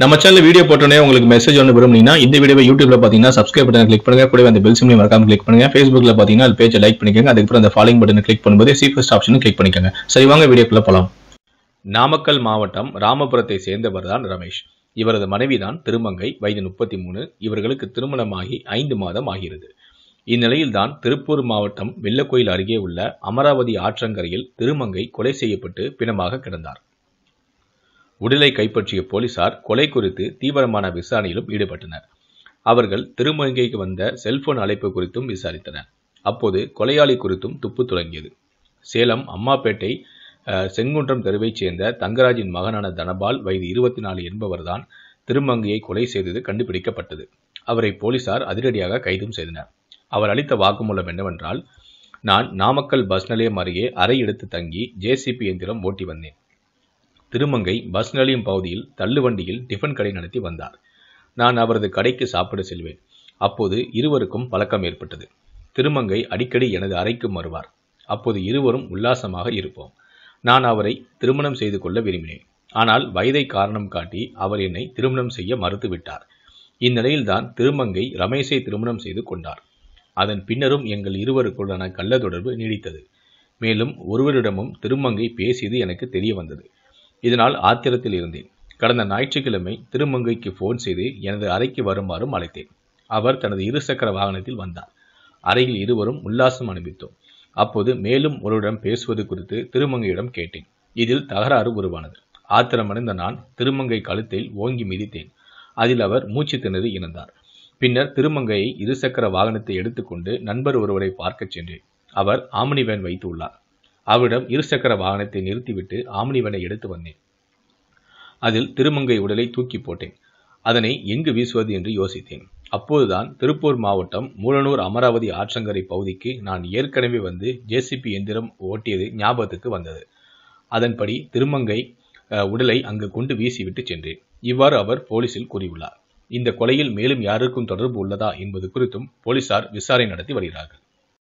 நம்ம channel video போட்டோன்னே உங்களுக்கு மெசேஜ் ஒன்று விரும்புனீங்கன்னா இந்த வீடியோ யூடியூப்ல பார்த்தீங்கன்னா சப்ஸ்கிரைப் பட்டன் கிளிக் பண்ணுங்க கூட அந்த பெல் சிம்லையும் மறக்காம கிளிக் பண்ணுங்க ஃபேஸ்புக்ல பார்த்தீங்கன்னா அது பேஜை லைக் பண்ணிக்கோங்க அதுக்கப்புறம் அந்த ஃபாலோ பட்டன் கிளிக் பண்ணும்போது சீஃபஸ்ட் ஆப்ஷனும் கிளிக் பண்ணிக்கோங்க சரி வாங்க வீடியோக்குள்ள போகலாம் நாமக்கல் மாவட்டம் ராமபுரத்தை சேர்ந்தவர் தான் ரமேஷ் இவரது மனைவிதான் திருமங்கை வயது முப்பத்தி மூணு இவர்களுக்கு திருமணமாகி ஐந்து மாதம் ஆகிறது இந்நிலையில்தான் திருப்பூர் மாவட்டம் வெள்ளக்கோயில் அருகே உள்ள அமராவதி ஆற்றங்கரையில் திருமங்கை கொலை செய்யப்பட்டு பிணமாக கிடந்தார் உடலை கைப்பற்றிய போலீசார் கொலை குறித்து தீவிரமான விசாரணையிலும் ஈடுபட்டனர் அவர்கள் திருமங்கைக்கு வந்த செல்போன் அழைப்பு குறித்தும் விசாரித்தனர் அப்போது கொலையாளி குறித்தும் துப்பு தொடங்கியது சேலம் அம்மாப்பேட்டை செங்குன்றம் தெருவைச் சேர்ந்த தங்கராஜின் மகனான தனபால் வயது இருபத்தி நாலு என்பவர்தான் திருமங்கையை கொலை செய்தது கண்டுபிடிக்கப்பட்டது அவரை போலீசார் அதிரடியாக கைதும் செய்தனர் அவர் அளித்த வாக்குமூலம் என்னவென்றால் நான் நாமக்கல் பஸ் நிலையம் அருகே அறை எடுத்து தங்கி ஜேசிபி எந்திரம் ஓட்டி வந்தேன் திருமங்கை பஸ் நிலையம் பகுதியில் தள்ளுவண்டியில் டிஃபன் கடை நடத்தி வந்தார் நான் அவரது கடைக்கு சாப்பிட செல்வேன் அப்போது இருவருக்கும் பழக்கம் ஏற்பட்டது திருமங்கை அடிக்கடி எனது அறைக்கு வருவார் அப்போது இருவரும் உல்லாசமாக இருப்போம் நான் அவரை திருமணம் செய்து கொள்ள விரும்பினேன் ஆனால் வயதை காரணம் காட்டி அவர் என்னை திருமணம் செய்ய மறுத்துவிட்டார் இந்நிலையில்தான் திருமங்கை ரமேஷை திருமணம் செய்து கொண்டார் அதன் பின்னரும் எங்கள் இருவருக்குள்ளான கள்ள தொடர்பு நீடித்தது மேலும் ஒருவரிடமும் திருமங்கை பேசியது எனக்கு தெரிய வந்தது இதனால் ஆத்திரத்தில் இருந்தேன் கடந்த ஞாயிற்றுக்கிழமை திருமங்கைக்கு ஃபோன் செய்து எனது அறைக்கு வருமாறும் அழைத்தேன் அவர் தனது இருசக்கர வாகனத்தில் வந்தார் அறையில் இருவரும் உல்லாசம் அனுப்பித்தோம் அப்போது மேலும் ஒருவரிடம் பேசுவது குறித்து திருமங்கையிடம் கேட்டேன் இதில் தகராறு உருவானது ஆத்திரமடைந்த நான் திருமங்கை கழுத்தில் ஓங்கி மிதித்தேன் அதில் அவர் மூச்சு திணறி இணைந்தார் பின்னர் திருமங்கையை இருசக்கர வாகனத்தை எடுத்துக்கொண்டு நண்பர் ஒருவரை பார்க்கச் சென்றேன் அவர் ஆம்னி வேன் வைத்துள்ளார் அவரிடம் இருசக்கர வாகனத்தை நிறுத்திவிட்டு ஆம்னிவனை எடுத்து வந்தேன் அதில் திருமங்கை உடலை தூக்கி போட்டேன் அதனை எங்கு வீசுவது என்று யோசித்தேன் அப்போதுதான் திருப்பூர் மாவட்டம் மூலனூர் அமராவதி ஆற்றங்கரை பகுதிக்கு நான் ஏற்கனவே வந்து ஜேசிபி எந்திரம் ஓட்டியது ஞாபகத்துக்கு வந்தது அதன்படி திருமங்கை உடலை அங்கு கொண்டு வீசிவிட்டு சென்றேன் இவ்வாறு அவர் போலீசில் கூறியுள்ளார் இந்த கொலையில் மேலும் யாருக்கும் தொடர்பு உள்ளதா என்பது குறித்தும் போலீசார் விசாரணை நடத்தி வருகிறார்கள்